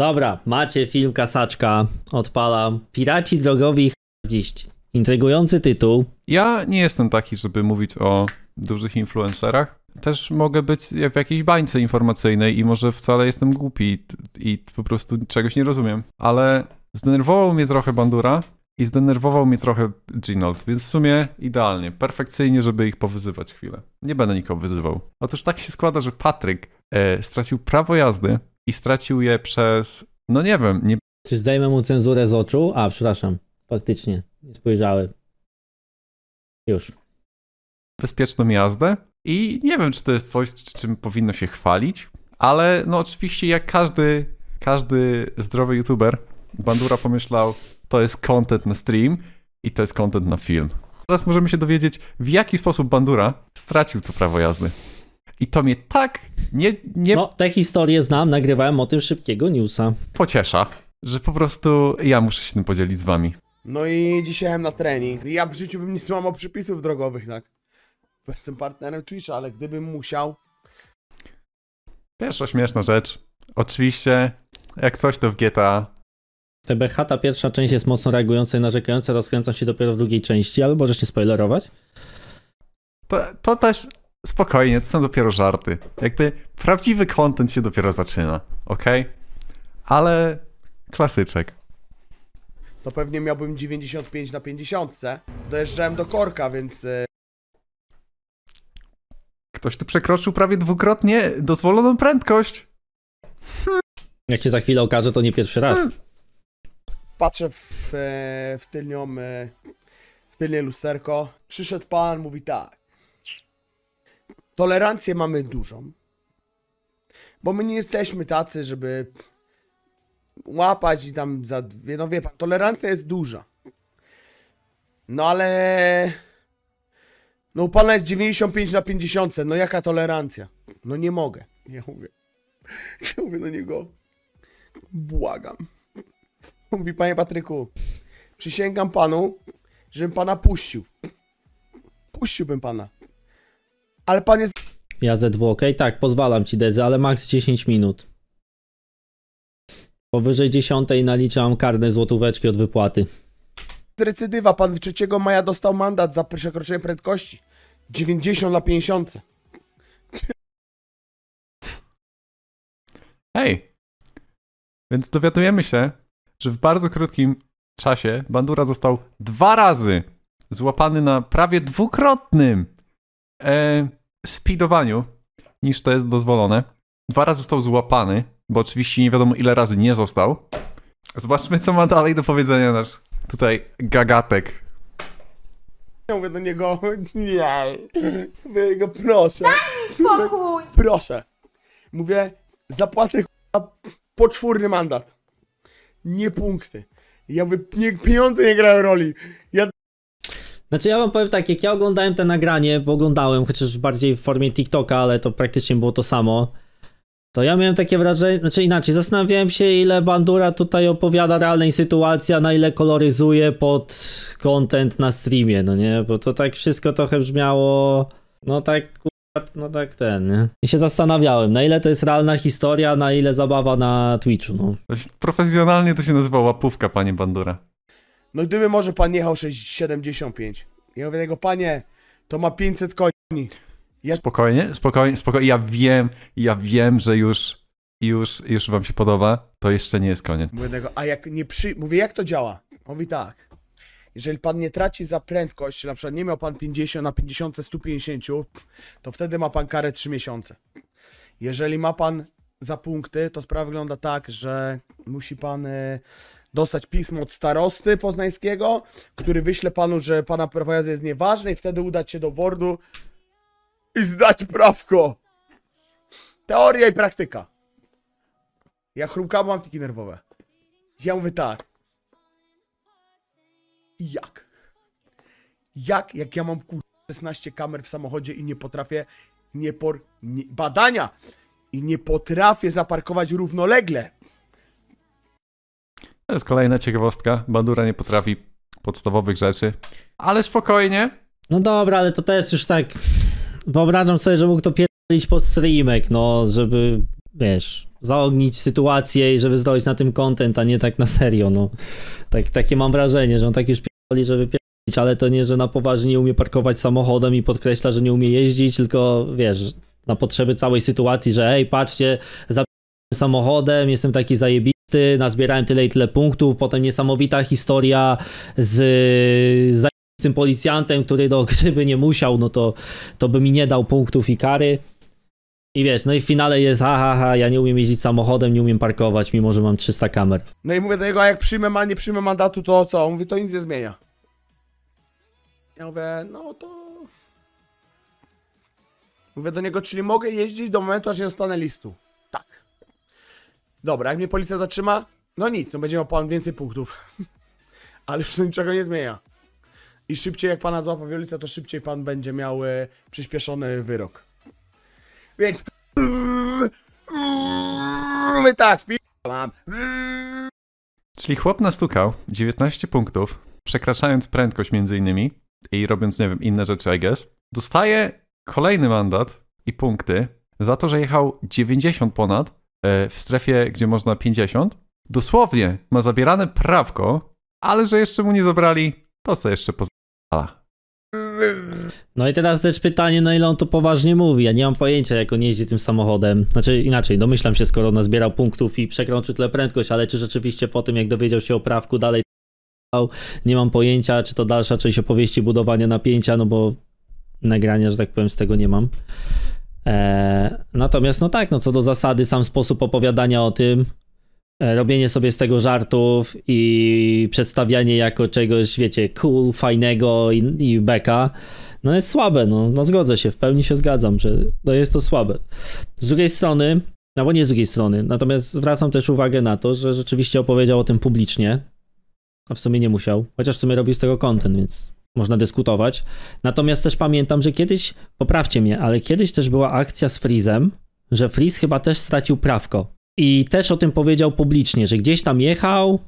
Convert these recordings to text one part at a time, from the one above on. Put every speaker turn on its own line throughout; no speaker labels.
Dobra, macie film Kasaczka, odpalam. Piraci drogowi dziś. Intrygujący tytuł. Ja nie jestem taki, żeby mówić o dużych influencerach.
Też mogę być w jakiejś bańce informacyjnej i może wcale jestem głupi i, i po prostu czegoś nie rozumiem. Ale zdenerwował mnie trochę Bandura i zdenerwował mnie trochę Ginold, więc w sumie idealnie, perfekcyjnie, żeby ich powyzywać chwilę. Nie będę nikogo wyzywał. Otóż tak się składa, że Patryk e, stracił prawo jazdy i stracił je przez,
no nie wiem. Nie... Czy zdejmę mu cenzurę z oczu? A, przepraszam, faktycznie, nie spojrzały. Już. Bezpieczną jazdę i nie wiem,
czy to jest coś, czym powinno się chwalić, ale no oczywiście jak każdy, każdy zdrowy youtuber, Bandura pomyślał, to jest content na stream i to jest content na film. Teraz możemy się dowiedzieć, w jaki sposób Bandura stracił to prawo jazdy. I to mnie tak nie. nie... No, te historie znam, nagrywałem o tym szybkiego newsa. Pociesza, że po prostu ja muszę się tym podzielić z wami.
No i dzisiaj na trening. Ja w życiu bym nie złamał przepisów drogowych, tak? Jestem partnerem Twitcha, ale gdybym musiał.
Pierwsza śmieszna rzecz. Oczywiście, jak coś to w GTA TBH ta pierwsza część jest mocno reagująca i narzekająca, rozkręca się dopiero w drugiej części, ale możesz nie spoilerować. To, to też, spokojnie, to
są dopiero żarty. Jakby prawdziwy content się dopiero zaczyna, ok? Ale klasyczek.
To pewnie miałbym 95 na 50. Dojeżdżałem do korka, więc. E,
Ktoś tu przekroczył prawie dwukrotnie dozwoloną prędkość.
Hmm. Jak się za chwilę okaże, to nie pierwszy raz. Hmm.
Patrzę w, e, w tylnią, e, w tylnie lusterko. Przyszedł pan, mówi tak. Tolerancję mamy dużą. Bo my nie jesteśmy tacy, żeby łapać i tam za dwie. No wie pan, tolerancja jest duża. No ale. No u pana jest 95 na 50. No jaka tolerancja? No nie mogę. Ja mówię. Ja mówię do niego. Błagam. Mówi panie Patryku. Przysięgam panu, żebym pana puścił. Puściłbym pana ale pan jest...
Ja Z2, ok? Tak, pozwalam ci Dezy, ale maks 10 minut. Powyżej 10 naliczam karne złotóweczki od wypłaty.
Recydywa, pan 3 maja dostał mandat za przekroczenie prędkości. 90 na 50.
Hej!
Więc dowiadujemy się, że w bardzo krótkim czasie Bandura został dwa razy złapany na prawie dwukrotnym e, speedowaniu niż to jest dozwolone. Dwa razy został złapany, bo oczywiście nie wiadomo ile razy nie został. Zobaczmy, co ma dalej do powiedzenia nasz tutaj gagatek.
Ja mówię do niego, nie, mówię go proszę. Daj mi spokój! Proszę. Mówię, zapłacę poczwórny mandat. Nie punkty. Ja mówię, nie, pieniądze nie grają roli. Ja
znaczy ja wam powiem tak, jak ja oglądałem te nagranie, bo oglądałem chociaż bardziej w formie TikToka, ale to praktycznie było to samo. To ja miałem takie wrażenie, znaczy inaczej, zastanawiałem się ile Bandura tutaj opowiada realnej sytuacji, a na ile koloryzuje pod content na streamie, no nie? Bo to tak wszystko trochę brzmiało, no tak no tak ten, nie? I się zastanawiałem, na ile to jest realna historia, na ile zabawa na Twitchu, no. Profesjonalnie to się nazywa łapówka, panie Bandura.
No gdyby może pan jechał 6,75. Ja mówię tego, panie, to ma 500 koni. Ja...
Spokojnie, spokojnie, spokojnie. Ja wiem, ja wiem, że już, już, już wam się podoba. To jeszcze nie jest koniec.
Mówię tego, a jak nie przy... Mówię, jak to działa? Mówi tak. Jeżeli pan nie traci za prędkość, na przykład nie miał pan 50 na 50, 150, to wtedy ma pan karę 3 miesiące. Jeżeli ma pan za punkty, to sprawa wygląda tak, że musi pan e, dostać pismo od starosty poznańskiego, który wyśle panu, że pana prawo jazdy jest nieważne i wtedy udać się do Wordu i zdać prawko. Teoria i praktyka. Ja chrumkam, mam tiki nerwowe. Ja mówię tak. jak? Jak, jak ja mam kur... 16 kamer w samochodzie i nie potrafię nie por... Nie, badania i nie potrafię zaparkować równolegle
to jest kolejna ciekawostka. Bandura nie potrafi podstawowych rzeczy,
ale spokojnie. No dobra, ale to też już tak. Wyobrażam sobie, że mógł to pierdolić pod streamek, no, żeby wiesz, zaognić sytuację i żeby zdobyć na tym content, a nie tak na serio, no. Tak, takie mam wrażenie, że on tak już pierdoli, żeby pierdolić, ale to nie, że na poważnie nie umie parkować samochodem i podkreśla, że nie umie jeździć, tylko wiesz, na potrzeby całej sytuacji, że hej, patrzcie, za samochodem, jestem taki zajebisty, ty, nazbierałem tyle i tyle punktów, potem niesamowita historia z tym policjantem, który no, gdyby nie musiał, no to, to by mi nie dał punktów i kary. I wiesz, no i w finale jest, ha, ha, ha, ja nie umiem jeździć samochodem, nie umiem parkować, mimo że mam 300
kamer. No i mówię do niego, a jak przyjmę, ma, nie przyjmę mandatu, to co? On mówi, to nic nie zmienia. Ja mówię, no to... Mówię do niego, czyli mogę jeździć do momentu, aż nie dostanę listu. Dobra, jak mnie policja zatrzyma, no nic, no będzie miał pan więcej punktów. Ale już to niczego nie zmienia. I szybciej jak pana złapa policja, to szybciej pan będzie miał e, przyspieszony wyrok. Więc... My tak, mam.
Czyli chłop nastukał 19 punktów, przekraczając prędkość między innymi i robiąc, nie wiem, inne rzeczy, I guess. Dostaje kolejny mandat i punkty za to, że jechał 90 ponad E, w strefie, gdzie można 50,
dosłownie ma zabierane prawko, ale że jeszcze mu nie zabrali, to sobie jeszcze pozwala. No i teraz też pytanie, na ile on to poważnie mówi. Ja nie mam pojęcia, jak on jeździ tym samochodem. Znaczy inaczej, domyślam się, skoro on zbierał punktów i przekroczył tyle prędkość, ale czy rzeczywiście po tym, jak dowiedział się o prawku, dalej nie mam pojęcia, czy to dalsza część opowieści budowania napięcia, no bo nagrania, że tak powiem, z tego nie mam. E, natomiast no tak, no co do zasady, sam sposób opowiadania o tym, e, robienie sobie z tego żartów i przedstawianie jako czegoś, wiecie, cool, fajnego i, i beka, no jest słabe, no, no zgodzę się, w pełni się zgadzam, że no jest to słabe. Z drugiej strony, no bo nie z drugiej strony, natomiast zwracam też uwagę na to, że rzeczywiście opowiedział o tym publicznie, a w sumie nie musiał, chociaż w sumie robił z tego content, więc można dyskutować. Natomiast też pamiętam, że kiedyś, poprawcie mnie, ale kiedyś też była akcja z Freezem, że Freeze chyba też stracił prawko. I też o tym powiedział publicznie, że gdzieś tam jechał,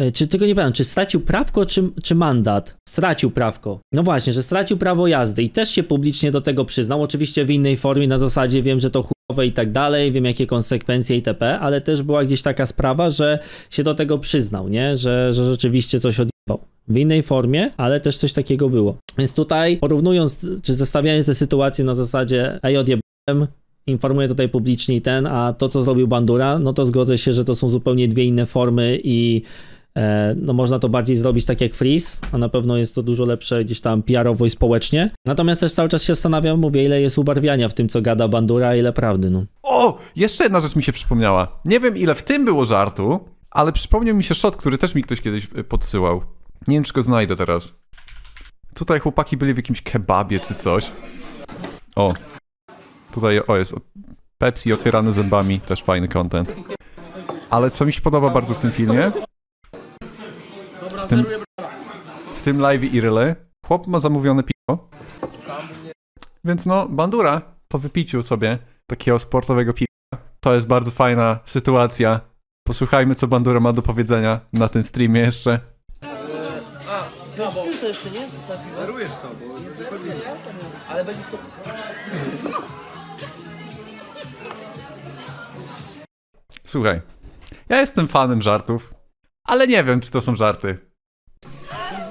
e, czy tylko nie pamiętam, czy stracił prawko, czy, czy mandat? Stracił prawko. No właśnie, że stracił prawo jazdy i też się publicznie do tego przyznał. Oczywiście w innej formie, na zasadzie wiem, że to chujowe i tak dalej, wiem jakie konsekwencje itp., ale też była gdzieś taka sprawa, że się do tego przyznał, nie? Że, że rzeczywiście coś od w innej formie, ale też coś takiego było. Więc tutaj porównując, czy zestawiając tę sytuację na zasadzie ej odjebałem, informuję tutaj publicznie i ten, a to co zrobił Bandura, no to zgodzę się, że to są zupełnie dwie inne formy i e, no można to bardziej zrobić tak jak Freeze, a na pewno jest to dużo lepsze gdzieś tam PR-owo i społecznie. Natomiast też cały czas się zastanawiam, mówię, ile jest ubarwiania w tym, co gada Bandura, a ile prawdy, no.
O! Jeszcze jedna rzecz mi się przypomniała. Nie wiem, ile w tym było żartu, ale przypomniał mi się shot, który też mi ktoś kiedyś e, podsyłał. Nie wiem, czy go znajdę teraz. Tutaj chłopaki byli w jakimś kebabie czy coś. O. Tutaj, o jest Pepsi otwierane zębami, też fajny content. Ale co mi się podoba bardzo w tym filmie... W tym, w tym live i ryle, chłop ma zamówione piwo. Więc no, bandura po wypiciu sobie takiego sportowego piwa. To jest bardzo fajna sytuacja. Posłuchajmy, co bandura ma do powiedzenia na tym streamie jeszcze.
No, to jeszcze,
nie? Zerujesz to, bo... Nie ja Ale będziesz to...
Słuchaj, ja jestem fanem żartów, ale nie wiem, czy to są żarty.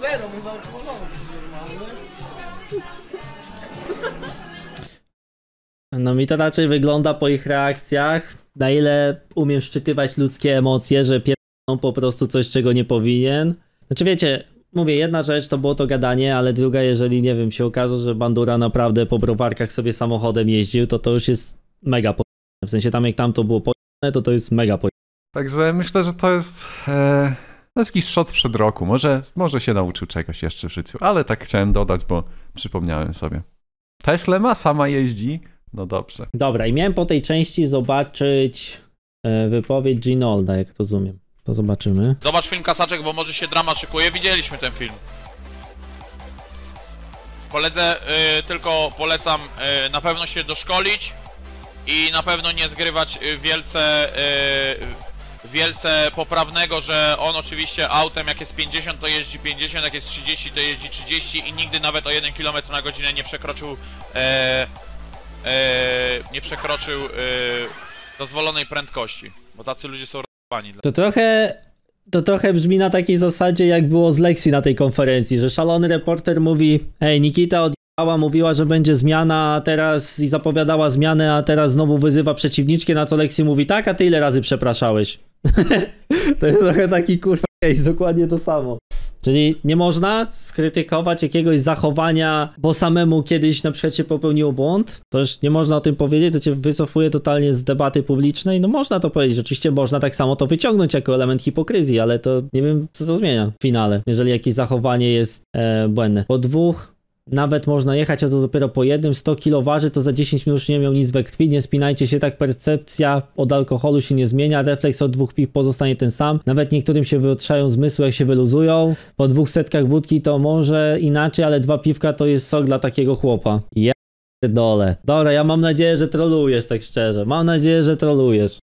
Zero, bo
No mi to raczej wygląda po ich reakcjach, na ile umiem szczytywać ludzkie emocje, że pierdolą po prostu coś, czego nie powinien. Znaczy wiecie, mówię, jedna rzecz to było to gadanie, ale druga, jeżeli nie wiem, się okaże, że Bandura naprawdę po browarkach sobie samochodem jeździł, to to już jest mega po... W sensie tam jak tam to było po... to to jest mega po... Także myślę,
że to jest... E... To jest jakiś szoc przed roku. Może, może się nauczył czegoś jeszcze w życiu, ale tak chciałem dodać, bo przypomniałem sobie. Tesla ma, sama jeździ. No
dobrze. Dobra, i miałem po tej części zobaczyć e, wypowiedź Ginolda, jak rozumiem. To zobaczymy.
Zobacz film Kasaczek, bo może się drama szykuje. Widzieliśmy ten film. Koledze y, tylko polecam y, na pewno się doszkolić i na pewno nie zgrywać y, wielce, wielce poprawnego, że on oczywiście autem jak jest 50 to jeździ 50, jak jest 30 to jeździ 30 i nigdy nawet o 1 km na godzinę nie przekroczył e, e, nie przekroczył e, dozwolonej prędkości, bo tacy ludzie są to
trochę, to trochę brzmi na takiej zasadzie, jak było z Lexi na tej konferencji, że szalony reporter mówi, hej, Nikita odjechała, mówiła, że będzie zmiana, a teraz i zapowiadała zmianę, a teraz znowu wyzywa przeciwniczkę, na co Lexi mówi, tak, a ty ile razy przepraszałeś? to jest trochę taki kurwa jest dokładnie to samo. Czyli nie można skrytykować jakiegoś zachowania, bo samemu kiedyś na przykład się popełnił błąd. To już nie można o tym powiedzieć, to cię wycofuje totalnie z debaty publicznej. No można to powiedzieć, oczywiście można tak samo to wyciągnąć jako element hipokryzji, ale to nie wiem, co to zmienia w finale, jeżeli jakieś zachowanie jest e, błędne. Po dwóch nawet można jechać, a to dopiero po jednym 100 kg waży, to za 10 minut już nie miał nic we krwi, nie spinajcie się tak, percepcja od alkoholu się nie zmienia, refleks od dwóch pik pozostanie ten sam, nawet niektórym się wyotrzają zmysły jak się wyluzują, po dwóch setkach wódki to może inaczej, ale dwa piwka to jest sok dla takiego chłopa. Ja dole. Dobra, ja mam nadzieję,
że trolujesz tak szczerze, mam nadzieję, że trolujesz.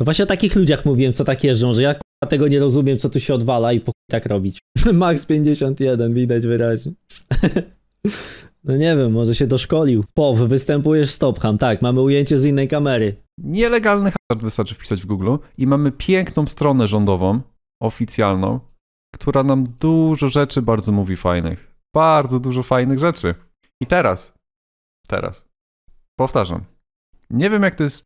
To właśnie o takich ludziach mówiłem, co tak
jeżdżą, że ja tego nie rozumiem, co tu się odwala i po tak robić. Max 51, widać wyraźnie. No nie wiem, może się doszkolił. Pow, występujesz stopham. Tak, mamy ujęcie z innej kamery. Nielegalny hazard wystarczy wpisać w Google i mamy piękną
stronę rządową, oficjalną, która nam dużo rzeczy bardzo mówi fajnych. Bardzo dużo fajnych rzeczy. I teraz, teraz, powtarzam. Nie wiem jak to jest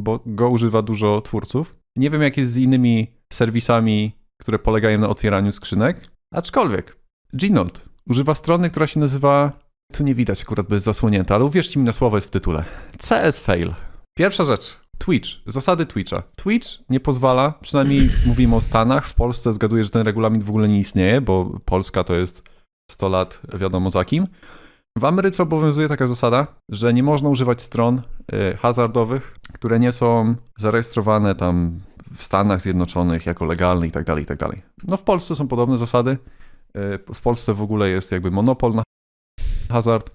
bo go używa dużo twórców. Nie wiem, jak jest z innymi serwisami, które polegają na otwieraniu skrzynek, aczkolwiek Ginold używa strony, która się nazywa. Tu nie widać akurat, bo jest zasłonięta, ale uwierzcie mi na słowo, jest w tytule. CS Fail. Pierwsza rzecz. Twitch. Zasady Twitcha. Twitch nie pozwala, przynajmniej mówimy o Stanach, w Polsce zgaduję, że ten regulamin w ogóle nie istnieje, bo Polska to jest 100 lat wiadomo za kim w Ameryce obowiązuje taka zasada, że nie można używać stron y, hazardowych, które nie są zarejestrowane tam w Stanach Zjednoczonych jako legalne itd., tak itd. Tak no w Polsce są podobne zasady. Y, w Polsce w ogóle jest jakby monopol na hazard. Y,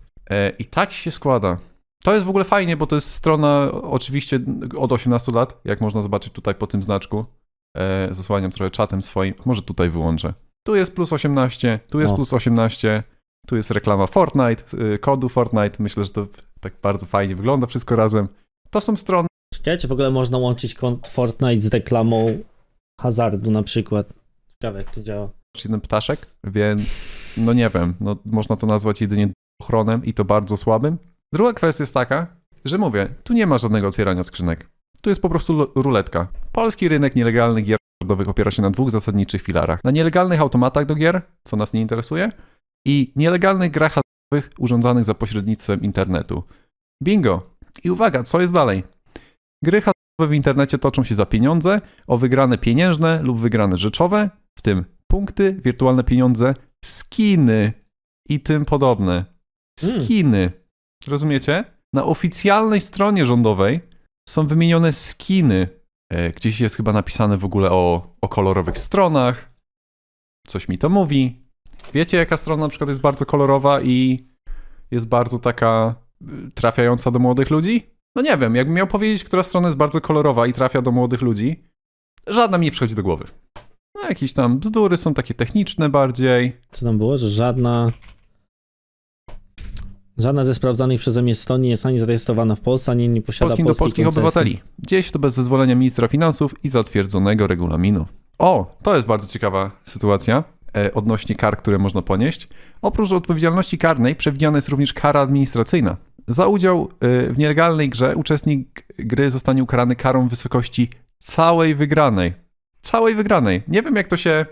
I tak się składa. To jest w ogóle fajnie, bo to jest strona oczywiście od 18 lat, jak można zobaczyć tutaj po tym znaczku. Zasłaniam trochę czatem swoim. Może tutaj wyłączę. Tu jest plus 18, tu jest no. plus 18. Tu jest reklama Fortnite, y, kodu Fortnite. Myślę, że to tak bardzo fajnie wygląda wszystko razem.
To są strony. Ciekawe, czy w ogóle można łączyć kod Fortnite z reklamą hazardu na przykład. Ciekawe,
jak to działa. Jeden ptaszek, więc no nie wiem, no, można to nazwać jedynie ochronem i to bardzo słabym. Druga kwestia jest taka, że mówię, tu nie ma żadnego otwierania skrzynek. Tu jest po prostu ruletka. Polski rynek nielegalnych gier hazardowych opiera się na dwóch zasadniczych filarach. Na nielegalnych automatach do gier, co nas nie interesuje, i nielegalnych grach hazardowych urządzanych za pośrednictwem internetu. Bingo! I uwaga, co jest dalej? Gry hazardowe w internecie toczą się za pieniądze, o wygrane pieniężne lub wygrane rzeczowe, w tym punkty, wirtualne pieniądze, skiny i tym podobne. Hmm. Skiny. Rozumiecie? Na oficjalnej stronie rządowej są wymienione skiny. E, gdzieś jest chyba napisane w ogóle o, o kolorowych stronach. Coś mi to mówi. Wiecie, jaka strona na przykład jest bardzo kolorowa i jest bardzo taka y, trafiająca do młodych ludzi? No nie wiem, jakbym miał powiedzieć, która strona jest bardzo kolorowa i trafia do młodych ludzi, żadna mi nie przychodzi do głowy.
No jakieś tam bzdury są takie techniczne bardziej. Co tam było, że żadna... Żadna ze sprawdzanych przeze mnie stron nie jest ani zarejestrowana w Polsce, ani nie posiada Polskim polskich do polskich koncesji. obywateli.
Gdzieś to bez zezwolenia ministra finansów i zatwierdzonego regulaminu. O, to jest bardzo ciekawa sytuacja. E, odnośnie kar, które można ponieść. Oprócz odpowiedzialności karnej przewidziana jest również kara administracyjna. Za udział e, w nielegalnej grze uczestnik gry zostanie ukarany karą w wysokości całej wygranej. Całej wygranej. Nie wiem jak to się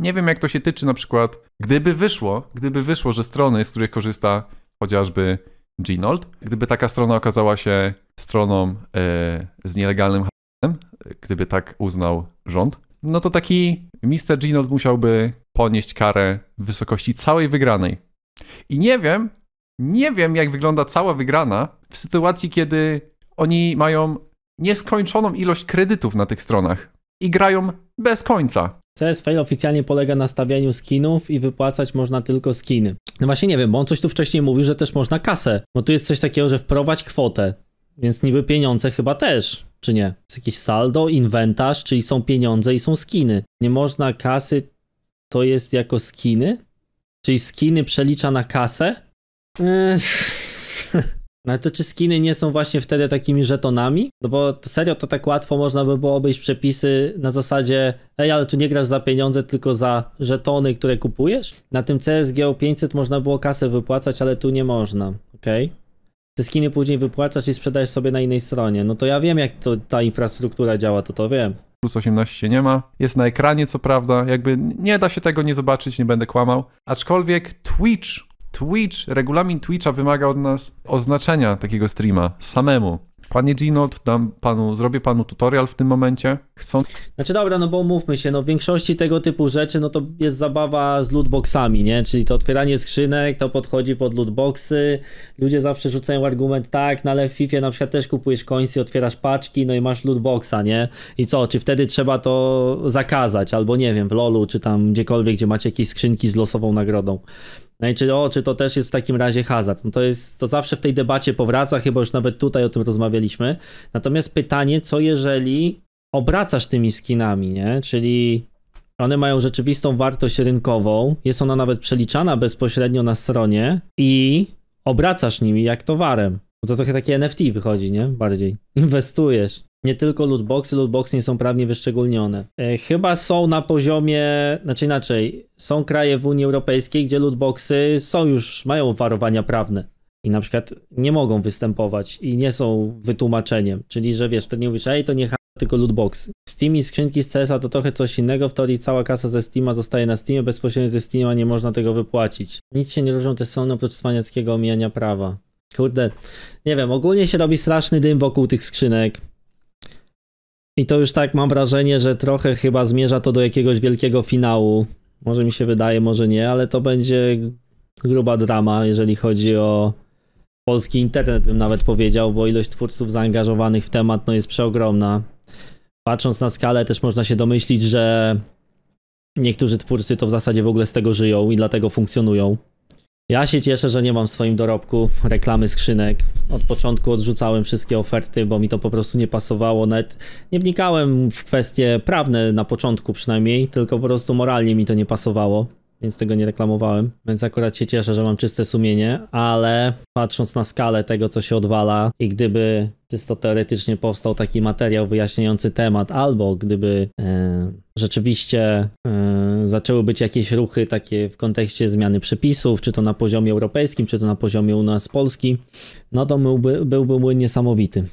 nie wiem jak to się tyczy na przykład gdyby wyszło, gdyby wyszło, że strony, z których korzysta chociażby Ginold, gdyby taka strona okazała się stroną e, z nielegalnym e, gdyby tak uznał rząd, no to taki Mr. Ginold musiałby ponieść karę w wysokości całej wygranej. I nie wiem, nie wiem, jak wygląda cała wygrana w sytuacji, kiedy oni mają nieskończoną ilość kredytów na tych stronach i grają
bez końca. CSFL oficjalnie polega na stawianiu skinów i wypłacać można tylko skiny. No właśnie nie wiem, bo on coś tu wcześniej mówił, że też można kasę. Bo tu jest coś takiego, że wprowadź kwotę, więc niby pieniądze chyba też, czy nie? Jest jakieś saldo, inwentarz, czyli są pieniądze i są skiny. Nie można kasy to jest jako skiny? Czyli skiny przelicza na kasę? No ale to czy skiny nie są właśnie wtedy takimi żetonami? No bo serio to tak łatwo można by było obejść przepisy na zasadzie ej, ale tu nie grasz za pieniądze, tylko za żetony, które kupujesz? Na tym CSGO 500 można było kasę wypłacać, ale tu nie można, okej? Okay? Te skiny później wypłacasz i sprzedajesz sobie na innej stronie. No to ja wiem jak to, ta infrastruktura działa, to to wiem plus 18
nie ma. Jest na ekranie, co prawda, jakby nie da się tego nie zobaczyć, nie będę kłamał. Aczkolwiek Twitch, Twitch, regulamin Twitcha wymaga od nas oznaczenia takiego streama
samemu. Panie Ginold, dam panu, zrobię panu tutorial w tym momencie. Chcą... Znaczy dobra, no bo mówmy się, no w większości tego typu rzeczy, no to jest zabawa z lootboxami, nie? Czyli to otwieranie skrzynek, to podchodzi pod lootboxy, ludzie zawsze rzucają argument, tak, no ale w FIFA na przykład też kupujesz końsy, otwierasz paczki, no i masz lootboxa, nie? I co, czy wtedy trzeba to zakazać, albo nie wiem, w LoLu, czy tam gdziekolwiek, gdzie macie jakieś skrzynki z losową nagrodą. No i czy, o, czy to też jest w takim razie hazard? No to jest, to zawsze w tej debacie powraca, chyba już nawet tutaj o tym rozmawialiśmy. Natomiast pytanie, co jeżeli obracasz tymi skinami, nie? Czyli one mają rzeczywistą wartość rynkową, jest ona nawet przeliczana bezpośrednio na stronie i obracasz nimi jak towarem. to trochę takie NFT wychodzi, nie? Bardziej. Inwestujesz nie tylko lootboxy, lootboxy nie są prawnie wyszczególnione. E, chyba są na poziomie, znaczy inaczej, są kraje w Unii Europejskiej, gdzie lootboxy są już, mają warowania prawne i na przykład nie mogą występować i nie są wytłumaczeniem, czyli że wiesz, wtedy nie mówisz, ej to nie tylko lootboxy. Steam i skrzynki z CS-a to trochę coś innego, w teorii cała kasa ze Steama zostaje na Steamie, bezpośrednio ze Steama nie można tego wypłacić. Nic się nie różnią te strony oprócz cwaniackiego omijania prawa. Kurde, nie wiem, ogólnie się robi straszny dym wokół tych skrzynek. I to już tak mam wrażenie, że trochę chyba zmierza to do jakiegoś wielkiego finału. Może mi się wydaje, może nie, ale to będzie gruba drama, jeżeli chodzi o polski internet, bym nawet powiedział, bo ilość twórców zaangażowanych w temat no, jest przeogromna. Patrząc na skalę, też można się domyślić, że niektórzy twórcy to w zasadzie w ogóle z tego żyją i dlatego funkcjonują. Ja się cieszę, że nie mam w swoim dorobku reklamy skrzynek. Od początku odrzucałem wszystkie oferty, bo mi to po prostu nie pasowało. Nawet nie wnikałem w kwestie prawne na początku przynajmniej, tylko po prostu moralnie mi to nie pasowało więc tego nie reklamowałem. Więc akurat się cieszę, że mam czyste sumienie, ale patrząc na skalę tego, co się odwala i gdyby czysto teoretycznie powstał taki materiał wyjaśniający temat, albo gdyby e, rzeczywiście e, zaczęły być jakieś ruchy takie w kontekście zmiany przepisów, czy to na poziomie europejskim, czy to na poziomie u nas Polski, no to byłby, byłby niesamowity.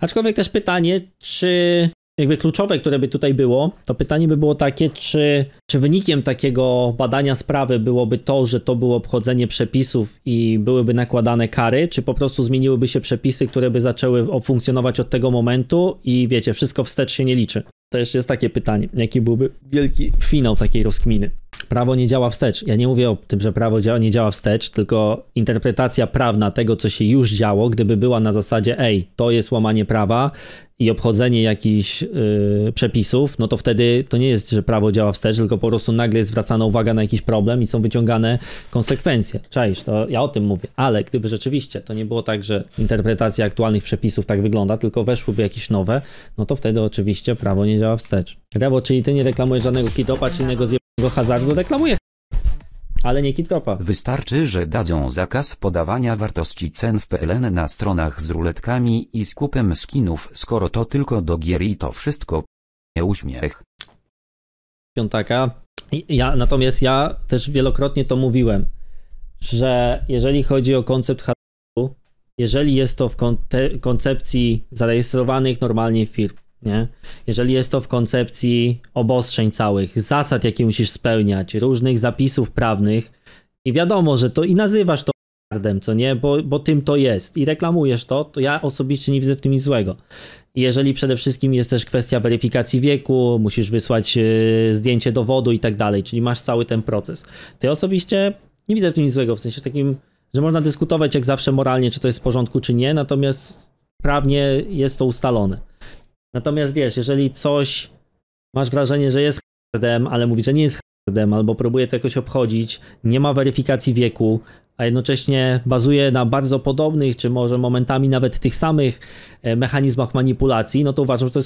Aczkolwiek też pytanie, czy jakby kluczowe, które by tutaj było, to pytanie by było takie, czy, czy wynikiem takiego badania sprawy byłoby to, że to było obchodzenie przepisów i byłyby nakładane kary, czy po prostu zmieniłyby się przepisy, które by zaczęły funkcjonować od tego momentu i wiecie, wszystko wstecz się nie liczy. To jeszcze jest takie pytanie, jaki byłby wielki finał takiej rozkminy prawo nie działa wstecz. Ja nie mówię o tym, że prawo działa, nie działa wstecz, tylko interpretacja prawna tego, co się już działo, gdyby była na zasadzie, ej, to jest łamanie prawa i obchodzenie jakichś yy, przepisów, no to wtedy to nie jest, że prawo działa wstecz, tylko po prostu nagle jest zwracana uwaga na jakiś problem i są wyciągane konsekwencje. Cześć, to ja o tym mówię. Ale gdyby rzeczywiście to nie było tak, że interpretacja aktualnych przepisów tak wygląda, tylko weszłyby jakieś nowe, no to wtedy oczywiście prawo nie działa wstecz. Rewo, czyli ty nie reklamujesz żadnego kitopa czy innego zje do hazardu deklamuje. Ale nie Kitropa.
Wystarczy, że dadzą zakaz podawania wartości cen w PLN na stronach z ruletkami
i skupem skinów, skoro to tylko do gier i to wszystko. Nie uśmiech. Piątaka. Ja, natomiast ja też wielokrotnie to mówiłem, że jeżeli chodzi o koncept hazardu, jeżeli jest to w koncepcji zarejestrowanych normalnie firm, nie? Jeżeli jest to w koncepcji obostrzeń całych, zasad, jakie musisz spełniać, różnych zapisów prawnych i wiadomo, że to i nazywasz to hardem, co nie, bo, bo tym to jest i reklamujesz to, to ja osobiście nie widzę w tym nic złego. Jeżeli przede wszystkim jest też kwestia weryfikacji wieku, musisz wysłać yy, zdjęcie dowodu i tak dalej, czyli masz cały ten proces. ja osobiście nie widzę w tym nic złego, w sensie takim, że można dyskutować jak zawsze moralnie, czy to jest w porządku, czy nie, natomiast prawnie jest to ustalone. Natomiast wiesz, jeżeli coś masz wrażenie, że jest hardem, ale mówi, że nie jest hardem, albo próbuje to jakoś obchodzić, nie ma weryfikacji wieku, a jednocześnie bazuje na bardzo podobnych, czy może momentami nawet tych samych e, mechanizmach manipulacji, no to uważam, że to jest